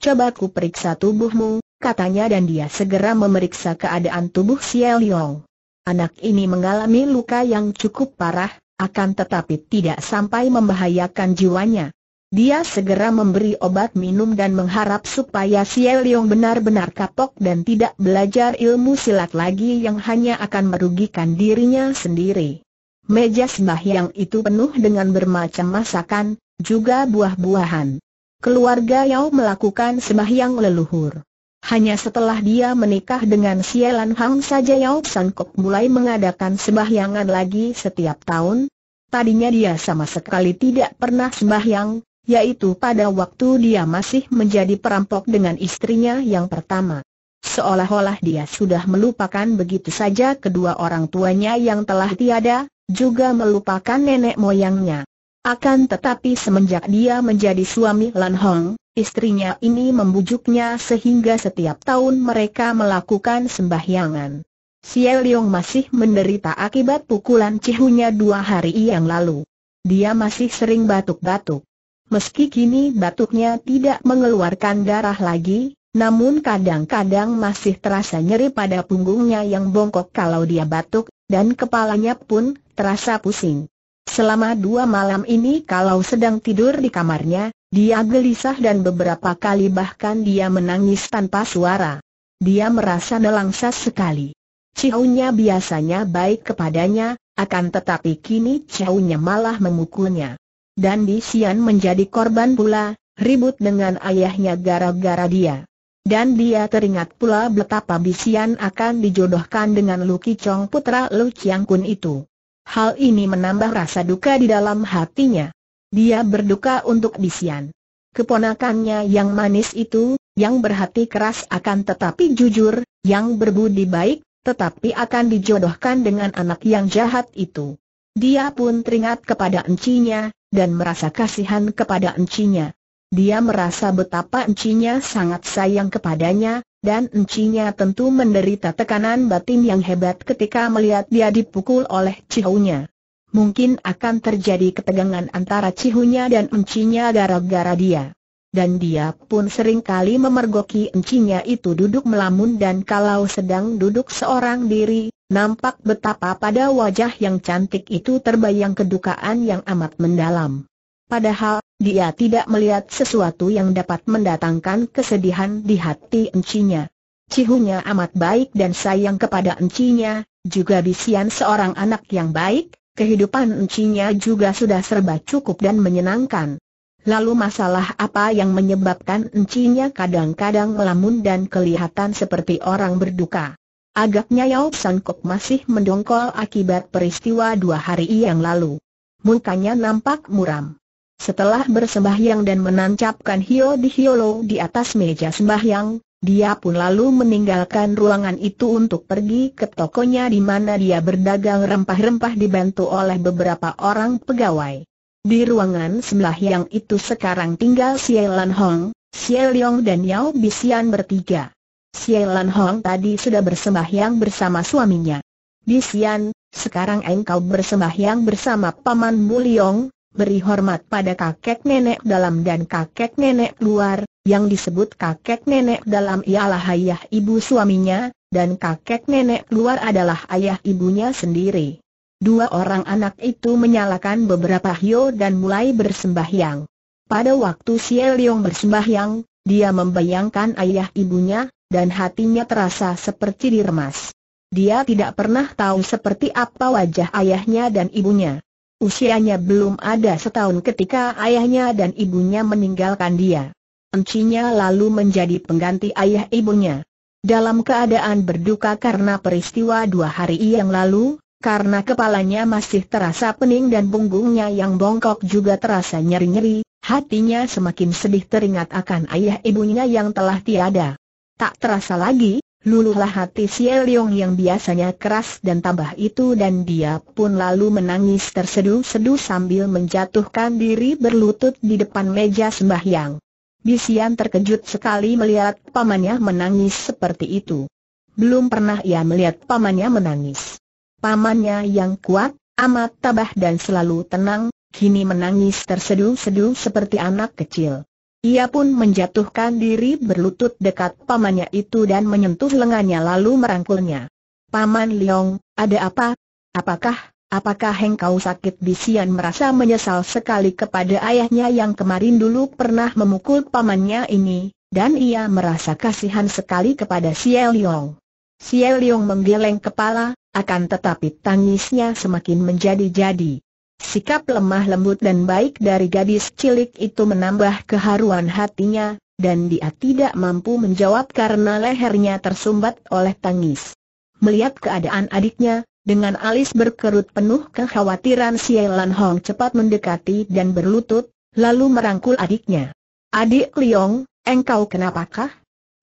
Coba ku periksa tubuhmu, katanya dan dia segera memeriksa keadaan tubuh Xie Liong. Anak ini mengalami luka yang cukup parah, akan tetapi tidak sampai membahayakan jiwanya. Dia segera memberi obat minum dan mengharap supaya Xie Leong benar-benar kapok dan tidak belajar ilmu silat lagi yang hanya akan merugikan dirinya sendiri. Meja sembahyang itu penuh dengan bermacam masakan, juga buah-buahan. Keluarga Yao melakukan sembahyang leluhur. Hanya setelah dia menikah dengan Sielan Hang saja Yao Sangkok mulai mengadakan sembahyangan lagi setiap tahun. Tadinya dia sama sekali tidak pernah sembahyang, yaitu pada waktu dia masih menjadi perampok dengan istrinya yang pertama. Seolah-olah dia sudah melupakan begitu saja kedua orang tuanya yang telah tiada, juga melupakan nenek moyangnya. Akan tetapi semenjak dia menjadi suami Lan Hong, Istrinya ini membujuknya sehingga setiap tahun mereka melakukan sembahyangan. Xie Leong masih menderita akibat pukulan cihunya dua hari yang lalu. Dia masih sering batuk-batuk. Meski kini batuknya tidak mengeluarkan darah lagi, namun kadang-kadang masih terasa nyeri pada punggungnya yang bongkok kalau dia batuk, dan kepalanya pun terasa pusing. Selama dua malam ini kalau sedang tidur di kamarnya, dia gelisah dan beberapa kali bahkan dia menangis tanpa suara. Dia merasa nelangsa sekali. Cihunya biasanya baik kepadanya, akan tetapi kini cihunya malah memukulnya. Dan Di Sian menjadi korban pula, ribut dengan ayahnya gara-gara dia. Dan dia teringat pula betapa Bisian akan dijodohkan dengan Luki Chong putra Lu Chiang Kun itu. Hal ini menambah rasa duka di dalam hatinya. Dia berduka untuk Bisian. Keponakannya yang manis itu, yang berhati keras akan tetapi jujur, yang berbudi baik, tetapi akan dijodohkan dengan anak yang jahat itu. Dia pun teringat kepada encinya, dan merasa kasihan kepada encinya. Dia merasa betapa encinya sangat sayang kepadanya, dan encinya tentu menderita tekanan batin yang hebat ketika melihat dia dipukul oleh cihaunya mungkin akan terjadi ketegangan antara cihunya dan encinya gara-gara dia. Dan dia pun seringkali memergoki encinya itu duduk melamun dan kalau sedang duduk seorang diri, nampak betapa pada wajah yang cantik itu terbayang kedukaan yang amat mendalam. Padahal, dia tidak melihat sesuatu yang dapat mendatangkan kesedihan di hati encinya. Cihunya amat baik dan sayang kepada encinya, juga bisian seorang anak yang baik, kehidupan encinya juga sudah serba cukup dan menyenangkan. Lalu masalah apa yang menyebabkan encinya kadang-kadang melamun dan kelihatan seperti orang berduka? Agaknya Yao Sangkok masih mendongkol akibat peristiwa dua hari yang lalu. Mukanya nampak muram. Setelah bersembahyang dan menancapkan hio di hiolo di atas meja sembahyang, dia pun lalu meninggalkan ruangan itu untuk pergi ke tokonya di mana dia berdagang rempah-rempah dibantu oleh beberapa orang pegawai. Di ruangan sebelah yang itu sekarang tinggal Sielan Hong, Xie Leong dan Yao Bisian bertiga. Xie Lan Hong tadi sudah bersembahyang bersama suaminya. Bisian, sekarang engkau bersembahyang bersama Paman Muliong, beri hormat pada kakek nenek dalam dan kakek nenek luar, yang disebut kakek nenek dalam ialah ayah ibu suaminya, dan kakek nenek luar adalah ayah ibunya sendiri. Dua orang anak itu menyalakan beberapa hio dan mulai bersembahyang. Pada waktu si Yong bersembahyang, dia membayangkan ayah ibunya, dan hatinya terasa seperti diremas. Dia tidak pernah tahu seperti apa wajah ayahnya dan ibunya. Usianya belum ada setahun ketika ayahnya dan ibunya meninggalkan dia encinya lalu menjadi pengganti ayah ibunya. Dalam keadaan berduka karena peristiwa dua hari yang lalu, karena kepalanya masih terasa pening dan punggungnya yang bongkok juga terasa nyeri-nyeri, hatinya semakin sedih teringat akan ayah ibunya yang telah tiada. Tak terasa lagi, luluhlah hati si Eliong yang biasanya keras dan tambah itu dan dia pun lalu menangis terseduh-seduh sambil menjatuhkan diri berlutut di depan meja sembahyang. Bisian terkejut sekali melihat pamannya menangis seperti itu. Belum pernah ia melihat pamannya menangis. Pamannya yang kuat, amat tabah dan selalu tenang, kini menangis terseduh-seduh seperti anak kecil. Ia pun menjatuhkan diri berlutut dekat pamannya itu dan menyentuh lengannya lalu merangkulnya. Paman Leong, ada apa? Apakah Apakah engkau sakit Bisian merasa menyesal sekali kepada ayahnya yang kemarin dulu pernah memukul pamannya ini, dan ia merasa kasihan sekali kepada Xie Liong. Xie Yong menggeleng kepala, akan tetapi tangisnya semakin menjadi-jadi. Sikap lemah lembut dan baik dari gadis cilik itu menambah keharuan hatinya, dan dia tidak mampu menjawab karena lehernya tersumbat oleh tangis. Melihat keadaan adiknya, dengan alis berkerut penuh kekhawatiran si Lan Hong cepat mendekati dan berlutut, lalu merangkul adiknya. Adik Liong, engkau kenapakah?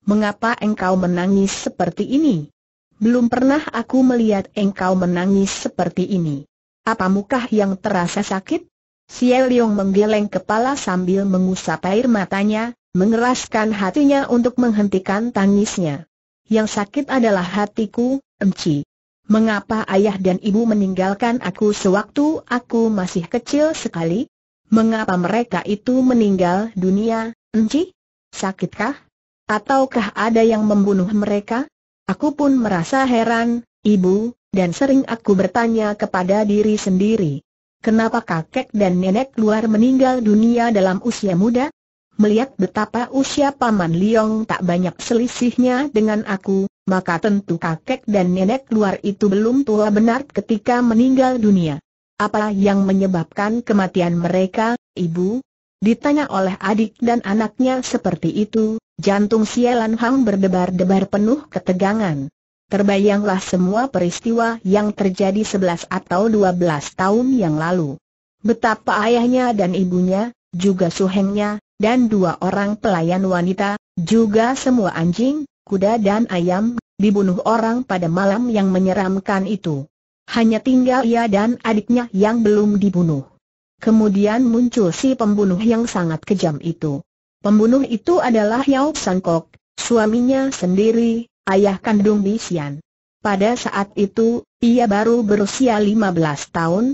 Mengapa engkau menangis seperti ini? Belum pernah aku melihat engkau menangis seperti ini. Apa mukah yang terasa sakit? Si Liong menggeleng kepala sambil mengusap air matanya, mengeraskan hatinya untuk menghentikan tangisnya. Yang sakit adalah hatiku, Emci. Mengapa ayah dan ibu meninggalkan aku sewaktu aku masih kecil sekali? Mengapa mereka itu meninggal dunia, Enci? Sakitkah? Ataukah ada yang membunuh mereka? Aku pun merasa heran, ibu, dan sering aku bertanya kepada diri sendiri. Kenapa kakek dan nenek luar meninggal dunia dalam usia muda? Melihat betapa usia Paman Liong tak banyak selisihnya dengan aku, maka tentu kakek dan nenek luar itu belum tua benar ketika meninggal dunia. Apa yang menyebabkan kematian mereka, ibu? Ditanya oleh adik dan anaknya seperti itu, jantung Sialan Hang berdebar-debar penuh ketegangan. Terbayanglah semua peristiwa yang terjadi sebelas atau dua belas tahun yang lalu. Betapa ayahnya dan ibunya, juga suhengnya, dan dua orang pelayan wanita, juga semua anjing, kuda dan ayam, dibunuh orang pada malam yang menyeramkan itu. Hanya tinggal ia dan adiknya yang belum dibunuh. Kemudian muncul si pembunuh yang sangat kejam itu. Pembunuh itu adalah Yao Sangkok, suaminya sendiri, ayah kandung Bisian. Pada saat itu, ia baru berusia 15 tahun.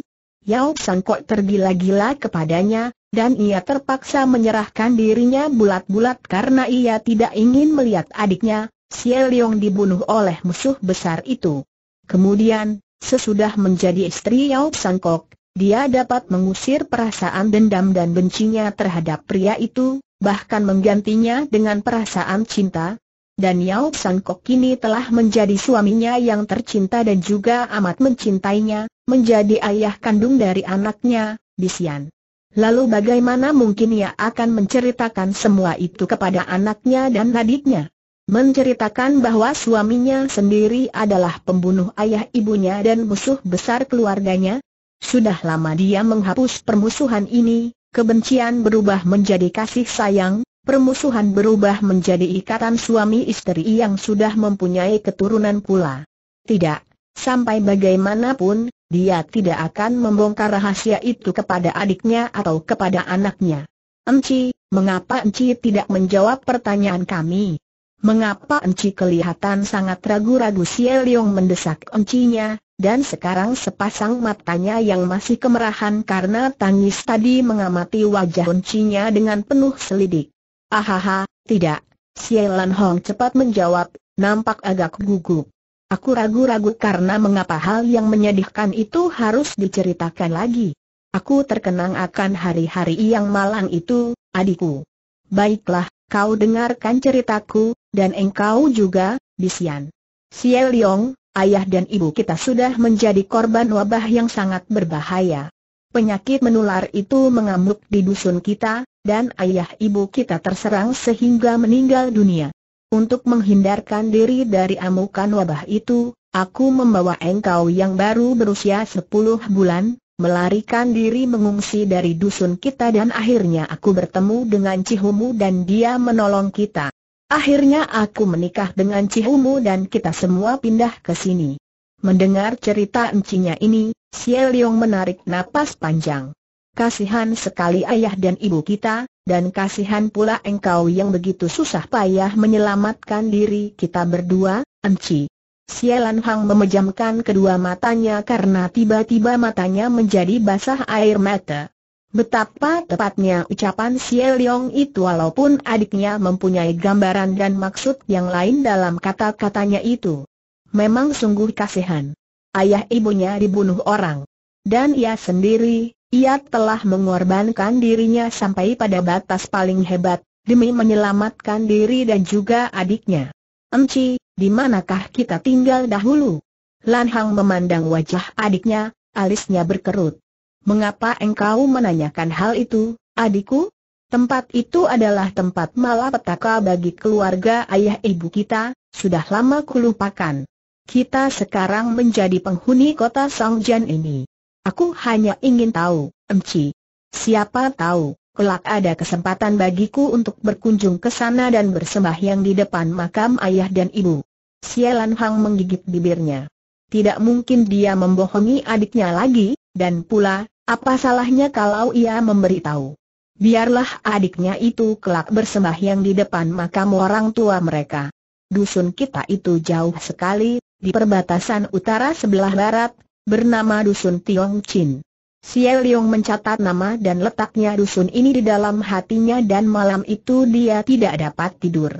Yao Sangkok tergila-gila kepadanya, dan ia terpaksa menyerahkan dirinya bulat-bulat karena ia tidak ingin melihat adiknya, Xie Leong dibunuh oleh musuh besar itu. Kemudian, sesudah menjadi istri Yao Sangkok, dia dapat mengusir perasaan dendam dan bencinya terhadap pria itu, bahkan menggantinya dengan perasaan cinta, dan Yao Sangkok kini telah menjadi suaminya yang tercinta dan juga amat mencintainya, menjadi ayah kandung dari anaknya, Bisian. Lalu bagaimana mungkin ia akan menceritakan semua itu kepada anaknya dan adiknya? Menceritakan bahwa suaminya sendiri adalah pembunuh ayah ibunya dan musuh besar keluarganya? Sudah lama dia menghapus permusuhan ini, kebencian berubah menjadi kasih sayang, permusuhan berubah menjadi ikatan suami istri yang sudah mempunyai keturunan pula. Tidak, sampai bagaimanapun, dia tidak akan membongkar rahasia itu kepada adiknya atau kepada anaknya. Enci, mengapa Enci tidak menjawab pertanyaan kami? Mengapa Enci kelihatan sangat ragu-ragu Siel Yong mendesak Encinya, dan sekarang sepasang matanya yang masih kemerahan karena tangis tadi mengamati wajah Encinya dengan penuh selidik. Ahaha, tidak, Xie Lan Hong cepat menjawab, nampak agak gugup. Aku ragu-ragu karena mengapa hal yang menyedihkan itu harus diceritakan lagi. Aku terkenang akan hari-hari yang malang itu, adikku. Baiklah, kau dengarkan ceritaku, dan engkau juga, Bisian. Xie Liong, ayah dan ibu kita sudah menjadi korban wabah yang sangat berbahaya. Penyakit menular itu mengamuk di dusun kita, dan ayah ibu kita terserang sehingga meninggal dunia. Untuk menghindarkan diri dari amukan wabah itu, aku membawa engkau yang baru berusia sepuluh bulan, melarikan diri mengungsi dari dusun kita dan akhirnya aku bertemu dengan Cihumu dan dia menolong kita. Akhirnya aku menikah dengan Cihumu dan kita semua pindah ke sini. Mendengar cerita encinya ini, Xie Liong menarik napas panjang. Kasihan sekali ayah dan ibu kita, dan kasihan pula engkau yang begitu susah payah menyelamatkan diri kita berdua, Enci. Sialan Hang memejamkan kedua matanya karena tiba-tiba matanya menjadi basah air mata. Betapa tepatnya ucapan Xie Yong itu walaupun adiknya mempunyai gambaran dan maksud yang lain dalam kata-katanya itu. Memang sungguh kasihan. Ayah ibunya dibunuh orang. Dan ia sendiri, ia telah mengorbankan dirinya sampai pada batas paling hebat, demi menyelamatkan diri dan juga adiknya. Enci, di manakah kita tinggal dahulu? Lan Hang memandang wajah adiknya, alisnya berkerut. Mengapa engkau menanyakan hal itu, adikku? Tempat itu adalah tempat malapetaka bagi keluarga ayah ibu kita, sudah lama kulupakan. Kita sekarang menjadi penghuni kota Songjian ini. Aku hanya ingin tahu, Emci. Siapa tahu, kelak ada kesempatan bagiku untuk berkunjung ke sana dan bersembahyang di depan makam ayah dan ibu. Sialan Hang menggigit bibirnya. Tidak mungkin dia membohongi adiknya lagi, dan pula, apa salahnya kalau ia memberitahu? Biarlah adiknya itu kelak bersembahyang di depan makam orang tua mereka. Dusun kita itu jauh sekali, di perbatasan utara sebelah barat, bernama Dusun Tiong Chin. Xie Liong mencatat nama dan letaknya dusun ini di dalam hatinya dan malam itu dia tidak dapat tidur.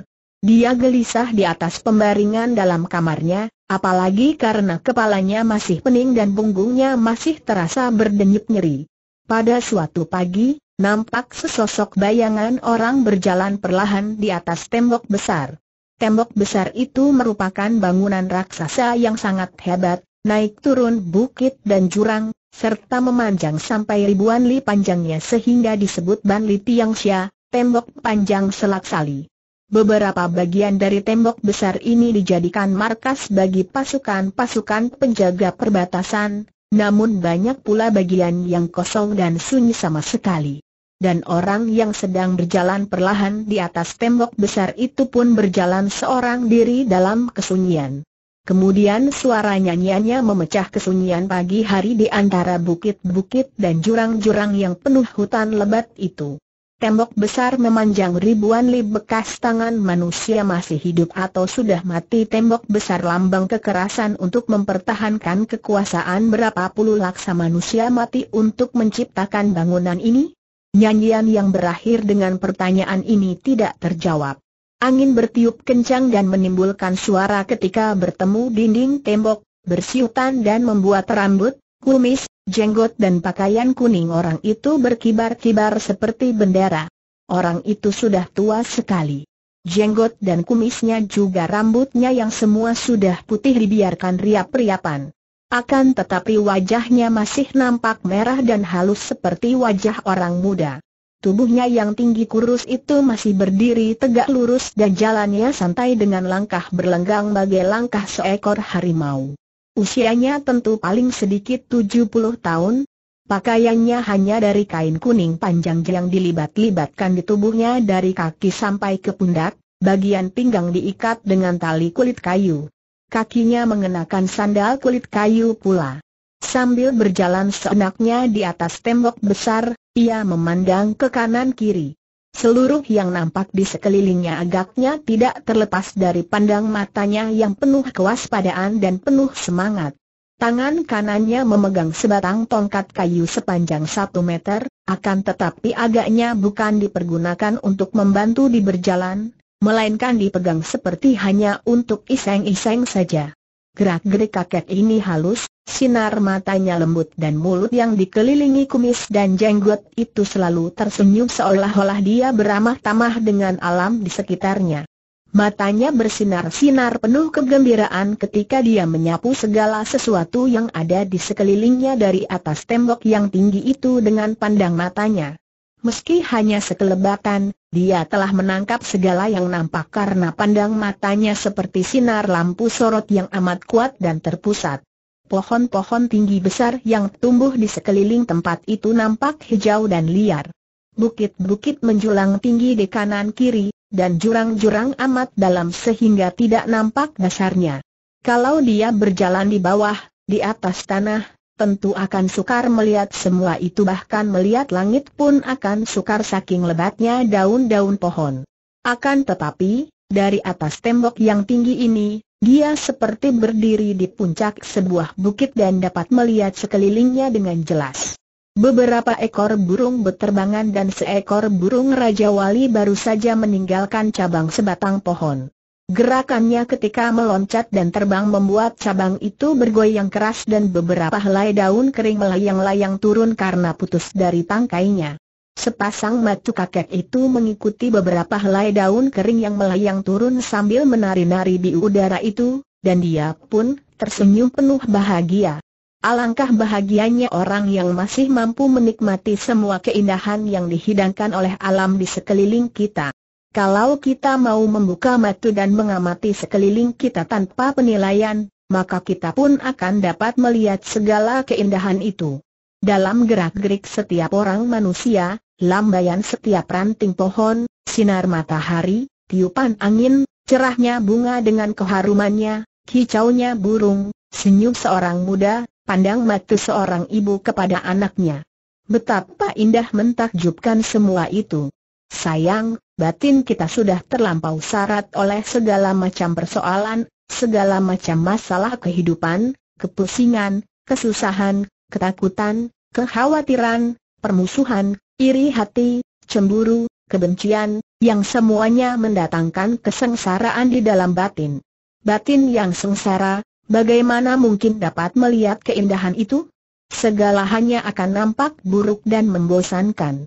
Dia gelisah di atas pembaringan dalam kamarnya, apalagi karena kepalanya masih pening dan punggungnya masih terasa berdenyut nyeri. Pada suatu pagi, nampak sesosok bayangan orang berjalan perlahan di atas tembok besar. Tembok besar itu merupakan bangunan raksasa yang sangat hebat, naik turun bukit dan jurang, serta memanjang sampai ribuan li panjangnya sehingga disebut Ban Li Tiangxia, tembok panjang Selak Sali. Beberapa bagian dari tembok besar ini dijadikan markas bagi pasukan-pasukan penjaga perbatasan, namun banyak pula bagian yang kosong dan sunyi sama sekali. Dan orang yang sedang berjalan perlahan di atas tembok besar itu pun berjalan seorang diri dalam kesunyian. Kemudian suara nyanyiannya memecah kesunyian pagi hari di antara bukit-bukit dan jurang-jurang yang penuh hutan lebat itu. Tembok besar memanjang ribuan li bekas tangan manusia masih hidup atau sudah mati Tembok besar lambang kekerasan untuk mempertahankan kekuasaan berapa puluh laksa manusia mati untuk menciptakan bangunan ini? Nyanyian yang berakhir dengan pertanyaan ini tidak terjawab. Angin bertiup kencang dan menimbulkan suara ketika bertemu dinding tembok, bersiutan dan membuat rambut, kumis, jenggot dan pakaian kuning orang itu berkibar-kibar seperti bendera. Orang itu sudah tua sekali. Jenggot dan kumisnya juga rambutnya yang semua sudah putih dibiarkan riap-riapan. Akan tetapi wajahnya masih nampak merah dan halus seperti wajah orang muda. Tubuhnya yang tinggi kurus itu masih berdiri tegak lurus dan jalannya santai dengan langkah berlenggang bagai langkah seekor harimau. Usianya tentu paling sedikit 70 tahun, pakaiannya hanya dari kain kuning panjang yang dilibat-libatkan di tubuhnya dari kaki sampai ke pundak, bagian pinggang diikat dengan tali kulit kayu. Kakinya mengenakan sandal kulit kayu pula. Sambil berjalan seenaknya di atas tembok besar, ia memandang ke kanan kiri. Seluruh yang nampak di sekelilingnya agaknya tidak terlepas dari pandang matanya yang penuh kewaspadaan dan penuh semangat. Tangan kanannya memegang sebatang tongkat kayu sepanjang satu meter, akan tetapi agaknya bukan dipergunakan untuk membantu di berjalan, melainkan dipegang seperti hanya untuk iseng-iseng saja. Gerak-gerik kakek ini halus, sinar matanya lembut dan mulut yang dikelilingi kumis dan jenggot itu selalu tersenyum seolah-olah dia beramah tamah dengan alam di sekitarnya. Matanya bersinar-sinar penuh kegembiraan ketika dia menyapu segala sesuatu yang ada di sekelilingnya dari atas tembok yang tinggi itu dengan pandang matanya. Meski hanya sekelebatan, dia telah menangkap segala yang nampak karena pandang matanya seperti sinar lampu sorot yang amat kuat dan terpusat. Pohon-pohon tinggi besar yang tumbuh di sekeliling tempat itu nampak hijau dan liar. Bukit-bukit menjulang tinggi di kanan kiri, dan jurang-jurang amat dalam sehingga tidak nampak dasarnya. Kalau dia berjalan di bawah, di atas tanah, tentu akan sukar melihat semua itu bahkan melihat langit pun akan sukar saking lebatnya daun-daun pohon. Akan tetapi, dari atas tembok yang tinggi ini, dia seperti berdiri di puncak sebuah bukit dan dapat melihat sekelilingnya dengan jelas. Beberapa ekor burung beterbangan dan seekor burung Raja Wali baru saja meninggalkan cabang sebatang pohon. Gerakannya ketika meloncat dan terbang membuat cabang itu bergoyang keras dan beberapa helai daun kering melayang-layang turun karena putus dari tangkainya. Sepasang matu kakek itu mengikuti beberapa helai daun kering yang melayang turun sambil menari-nari di udara itu, dan dia pun tersenyum penuh bahagia. Alangkah bahagianya orang yang masih mampu menikmati semua keindahan yang dihidangkan oleh alam di sekeliling kita. Kalau kita mau membuka mata dan mengamati sekeliling kita tanpa penilaian, maka kita pun akan dapat melihat segala keindahan itu. Dalam gerak-gerik setiap orang manusia, lambaian setiap ranting pohon, sinar matahari, tiupan angin, cerahnya bunga dengan keharumannya, kicaunya burung, senyum seorang muda, pandang mata seorang ibu kepada anaknya. Betapa indah mentakjubkan semua itu. Sayang, batin kita sudah terlampau sarat oleh segala macam persoalan, segala macam masalah kehidupan, kepusingan, kesusahan, ketakutan, kekhawatiran, permusuhan, iri hati, cemburu, kebencian, yang semuanya mendatangkan kesengsaraan di dalam batin. Batin yang sengsara, bagaimana mungkin dapat melihat keindahan itu? Segala hanya akan nampak buruk dan membosankan.